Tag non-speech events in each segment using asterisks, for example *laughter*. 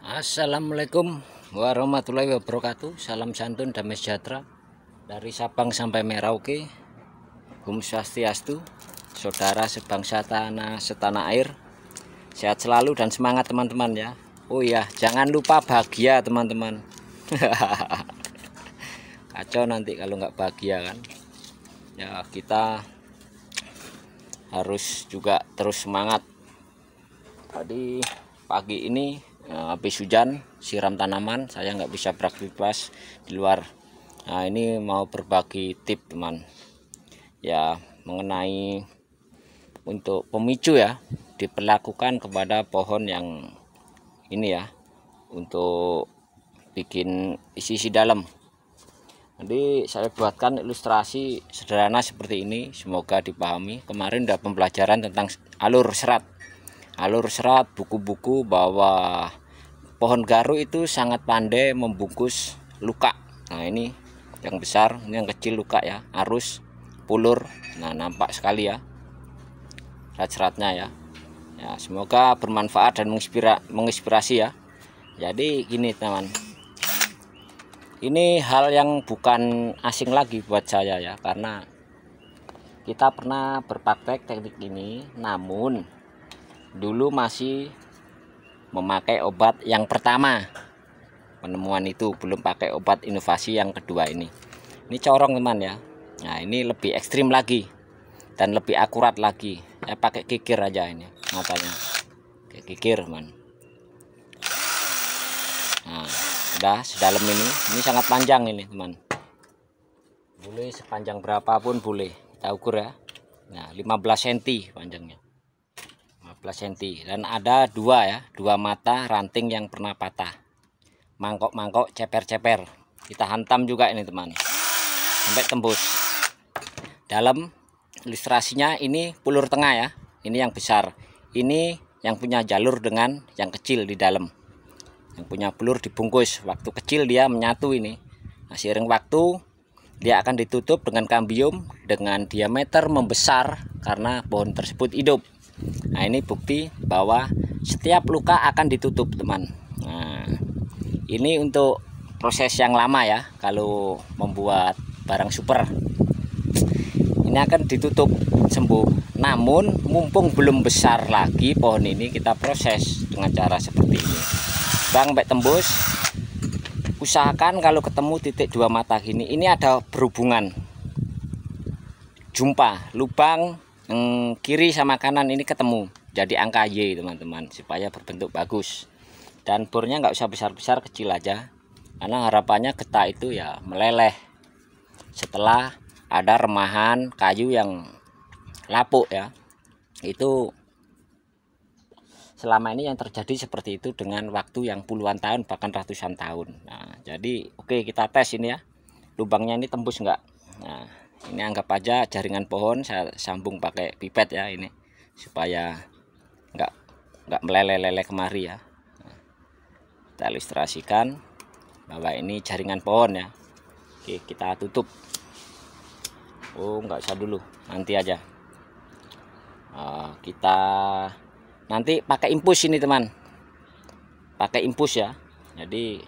Assalamualaikum warahmatullahi wabarakatuh Salam santun damai sejahtera Dari Sabang sampai Merauke Hum Swastiastu Saudara sebangsa tanah setanah air Sehat selalu dan semangat teman-teman ya Oh iya jangan lupa bahagia teman-teman *laughs* Kacau nanti kalau nggak bahagia kan Ya kita harus juga terus semangat Tadi pagi ini Eh, habis hujan siram tanaman saya nggak bisa beraktivitas di luar nah ini mau berbagi tip teman ya mengenai untuk pemicu ya diperlakukan kepada pohon yang ini ya untuk bikin isi-isi dalam jadi saya buatkan ilustrasi sederhana seperti ini semoga dipahami kemarin udah pembelajaran tentang alur serat alur serat buku-buku bahwa pohon garu itu sangat pandai membungkus luka nah ini yang besar ini yang kecil luka ya arus pulur nah nampak sekali ya serat-seratnya ya ya semoga bermanfaat dan menginspira menginspirasi ya jadi gini teman ini hal yang bukan asing lagi buat saya ya karena kita pernah berpraktek teknik ini namun dulu masih memakai obat yang pertama penemuan itu belum pakai obat inovasi yang kedua ini ini corong teman ya nah ini lebih ekstrim lagi dan lebih akurat lagi saya pakai kikir aja ini matanya kikir teman nah sudah sedalam ini ini sangat panjang ini teman boleh sepanjang berapapun boleh kita ukur ya nah 15 cm panjangnya cm dan ada dua ya dua mata ranting yang pernah patah mangkok-mangkok ceper-ceper kita hantam juga ini teman sampai tembus dalam ilustrasinya ini pulur tengah ya ini yang besar ini yang punya jalur dengan yang kecil di dalam yang punya pulur dibungkus waktu kecil dia menyatu ini nah, seiring waktu dia akan ditutup dengan kambium dengan diameter membesar karena pohon tersebut hidup Nah ini bukti bahwa setiap luka akan ditutup teman. Nah, ini untuk proses yang lama ya kalau membuat barang super. Ini akan ditutup sembuh. Namun mumpung belum besar lagi pohon ini kita proses dengan cara seperti ini. Bang baik tembus. Usahakan kalau ketemu titik dua mata gini, ini ada berhubungan jumpa lubang yang kiri sama kanan ini ketemu jadi angka Y teman-teman supaya berbentuk bagus dan bornya nggak usah besar-besar kecil aja karena harapannya getah itu ya meleleh setelah ada remahan kayu yang lapuk ya itu selama ini yang terjadi seperti itu dengan waktu yang puluhan tahun bahkan ratusan tahun nah, jadi oke okay, kita tes ini ya lubangnya ini tembus enggak nah, ini anggap aja jaringan pohon saya sambung pakai pipet ya ini supaya enggak nggak meleleh-leleh kemari ya kita ilustrasikan bahwa ini jaringan pohon ya Oke kita tutup Oh enggak usah dulu nanti aja uh, kita nanti pakai impus ini teman pakai impus ya jadi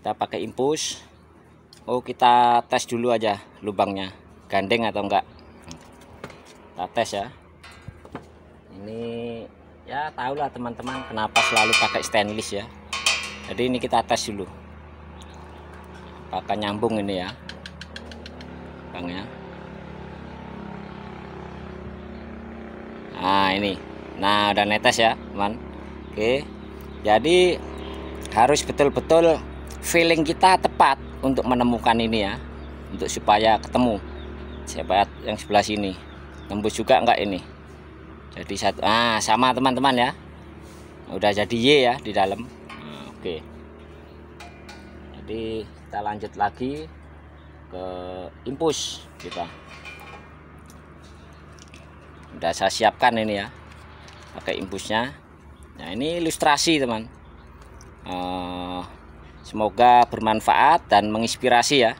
kita pakai impus Oh kita tes dulu aja lubangnya gandeng atau enggak kita tes ya ini ya tahulah teman-teman kenapa selalu pakai stainless ya jadi ini kita tes dulu Pakai nyambung ini ya lubangnya nah ini nah udah netes ya teman oke jadi harus betul-betul feeling kita tepat untuk menemukan ini ya untuk supaya ketemu siapa yang sebelah sini tembus juga enggak ini jadi satu ah sama teman-teman ya udah jadi Y ya di dalam ah, oke jadi kita lanjut lagi ke impus kita udah saya siapkan ini ya pakai impusnya nah ini ilustrasi teman uh, Semoga bermanfaat dan menginspirasi ya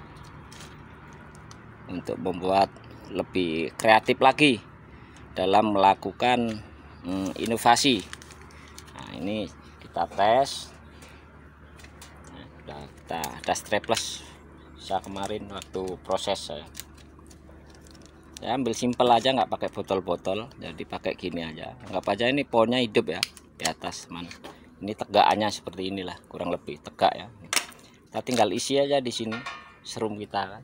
untuk membuat lebih kreatif lagi dalam melakukan hmm, inovasi. Nah, ini kita tes. Nah, kita ada strapless saya kemarin waktu proses saya. Ya ambil simpel aja nggak pakai botol-botol, jadi pakai gini aja. Anggap aja ini pohonnya hidup ya di atas teman ini tegakannya seperti inilah kurang lebih tegak ya kita tinggal isi aja di sini serum kita kan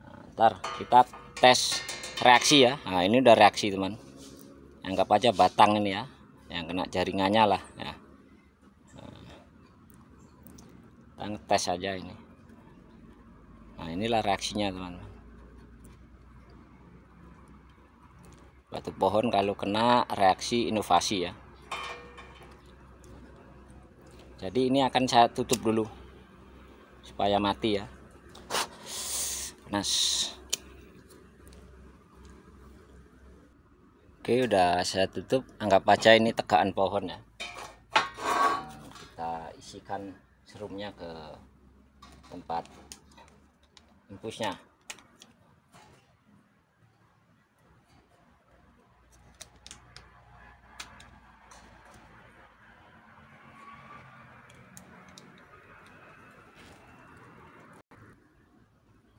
nah, ntar kita tes reaksi ya nah ini udah reaksi teman anggap aja batang ini ya yang kena jaringannya lah ya nah, kita tes aja ini nah inilah reaksinya teman batu pohon kalau kena reaksi inovasi ya jadi ini akan saya tutup dulu supaya mati ya panas oke udah saya tutup anggap aja ini tegaan pohon ya kita isikan serumnya ke tempat impusnya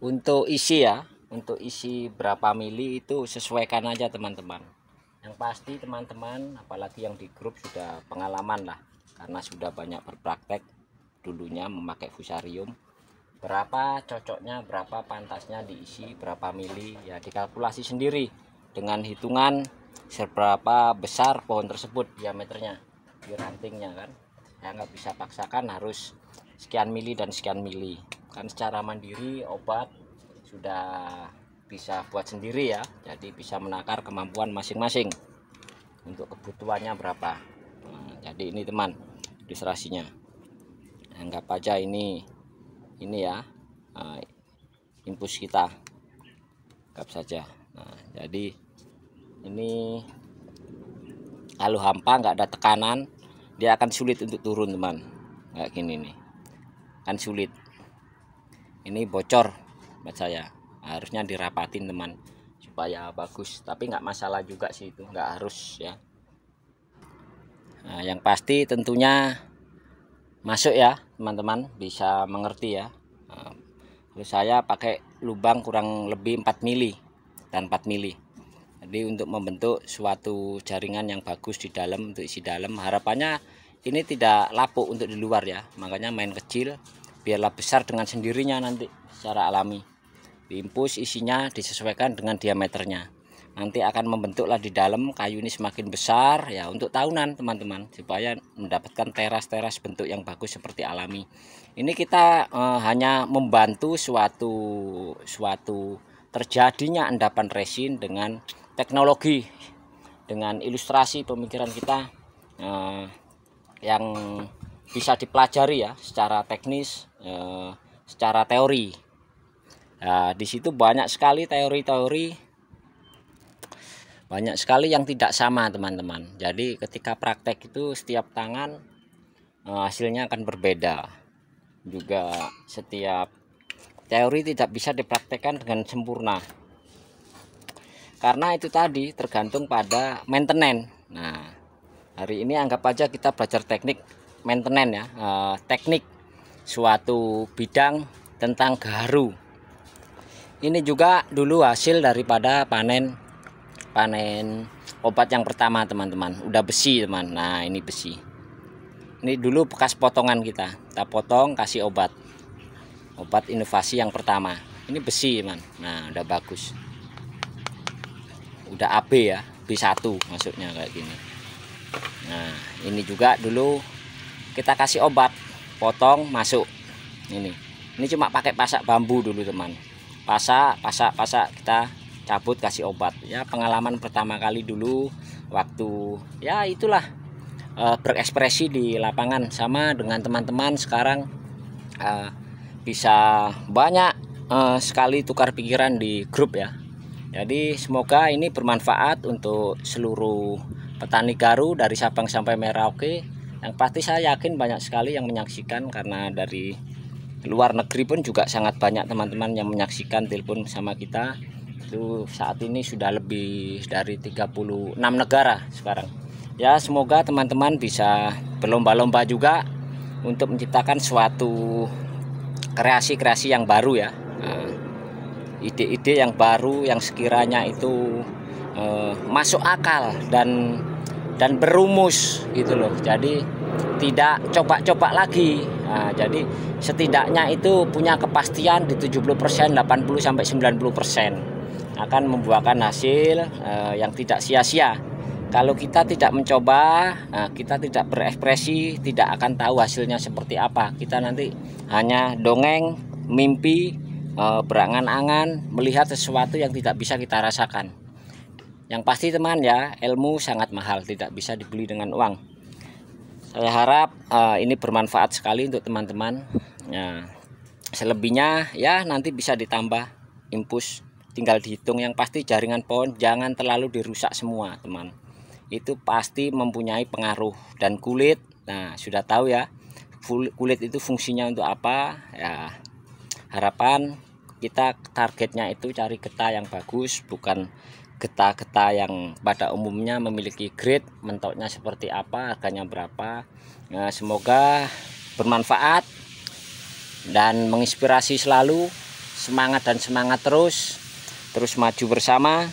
untuk isi ya untuk isi berapa mili itu sesuaikan aja teman-teman yang pasti teman-teman apalagi yang di grup sudah pengalaman lah karena sudah banyak berpraktek dulunya memakai fusarium berapa cocoknya berapa pantasnya diisi berapa mili ya dikalkulasi sendiri dengan hitungan seberapa besar pohon tersebut diameternya di rantingnya kan Ya nggak bisa paksakan harus sekian mili dan sekian mili kan secara mandiri obat sudah bisa buat sendiri ya jadi bisa menakar kemampuan masing-masing untuk kebutuhannya berapa nah, jadi ini teman ilustrasinya anggap aja ini ini ya uh, infus kita anggap saja nah jadi ini kalau hampa nggak ada tekanan dia akan sulit untuk turun teman nggak gini nih kan sulit ini bocor buat saya harusnya dirapatin teman supaya bagus tapi nggak masalah juga sih itu nggak harus ya nah, yang pasti tentunya masuk ya teman-teman bisa mengerti ya nah, saya pakai lubang kurang lebih 4 mili dan 4 mili jadi untuk membentuk suatu jaringan yang bagus di dalam untuk isi dalam harapannya ini tidak lapuk untuk di luar ya makanya main kecil biarlah besar dengan sendirinya nanti secara alami impus isinya disesuaikan dengan diameternya nanti akan membentuklah di dalam kayu ini semakin besar ya untuk tahunan teman-teman supaya mendapatkan teras-teras bentuk yang bagus seperti alami ini kita eh, hanya membantu suatu suatu terjadinya endapan resin dengan teknologi dengan ilustrasi pemikiran kita eh, yang bisa dipelajari ya secara teknis Eh, secara teori. Nah, di situ banyak sekali teori-teori banyak sekali yang tidak sama teman-teman. Jadi ketika praktek itu setiap tangan eh, hasilnya akan berbeda. Juga setiap teori tidak bisa dipraktekkan dengan sempurna. Karena itu tadi tergantung pada maintenance. Nah, hari ini anggap aja kita belajar teknik maintenance ya, eh, teknik suatu bidang tentang garu. Ini juga dulu hasil daripada panen panen obat yang pertama teman-teman. Udah besi teman. Nah ini besi. Ini dulu bekas potongan kita. Kita potong kasih obat. Obat inovasi yang pertama. Ini besi teman. Nah udah bagus. Udah AB ya. B1 maksudnya kayak gini. Nah ini juga dulu kita kasih obat potong masuk ini ini cuma pakai pasak bambu dulu teman pasak pasak pasak kita cabut kasih obat ya pengalaman pertama kali dulu waktu ya itulah e, berekspresi di lapangan sama dengan teman-teman sekarang e, bisa banyak e, sekali tukar pikiran di grup ya jadi semoga ini bermanfaat untuk seluruh petani garu dari Sabang sampai Merauke yang pasti saya yakin banyak sekali yang menyaksikan karena dari luar negeri pun juga sangat banyak teman-teman yang menyaksikan telepon sama kita. Itu saat ini sudah lebih dari 36 negara sekarang. Ya, semoga teman-teman bisa berlomba-lomba juga untuk menciptakan suatu kreasi-kreasi yang baru ya. Eh, ide-ide yang baru yang sekiranya itu eh, masuk akal dan dan berumus gitu loh jadi tidak coba-coba lagi nah, jadi setidaknya itu punya kepastian di 70% 80 sampai 90% akan membuahkan hasil eh, yang tidak sia-sia kalau kita tidak mencoba, eh, kita tidak berekspresi, tidak akan tahu hasilnya seperti apa. Kita nanti hanya dongeng, mimpi, eh, berangan-angan, melihat sesuatu yang tidak bisa kita rasakan. Yang pasti teman ya, ilmu sangat mahal, tidak bisa dibeli dengan uang. Saya harap uh, ini bermanfaat sekali untuk teman-teman. Ya. Selebihnya ya nanti bisa ditambah impus, tinggal dihitung. Yang pasti jaringan pohon jangan terlalu dirusak semua, teman. Itu pasti mempunyai pengaruh dan kulit. Nah, sudah tahu ya kulit itu fungsinya untuk apa? Ya, harapan kita targetnya itu cari getah yang bagus bukan getah-getah yang pada umumnya memiliki grade mentoknya seperti apa harganya berapa nah, semoga bermanfaat dan menginspirasi selalu semangat dan semangat terus terus maju bersama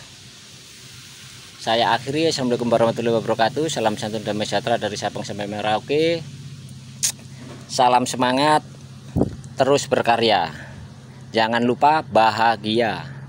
saya akhiri Assalamualaikum warahmatullahi wabarakatuh salam santun damai sejahtera dari Sabang sampai Merauke salam semangat terus berkarya jangan lupa bahagia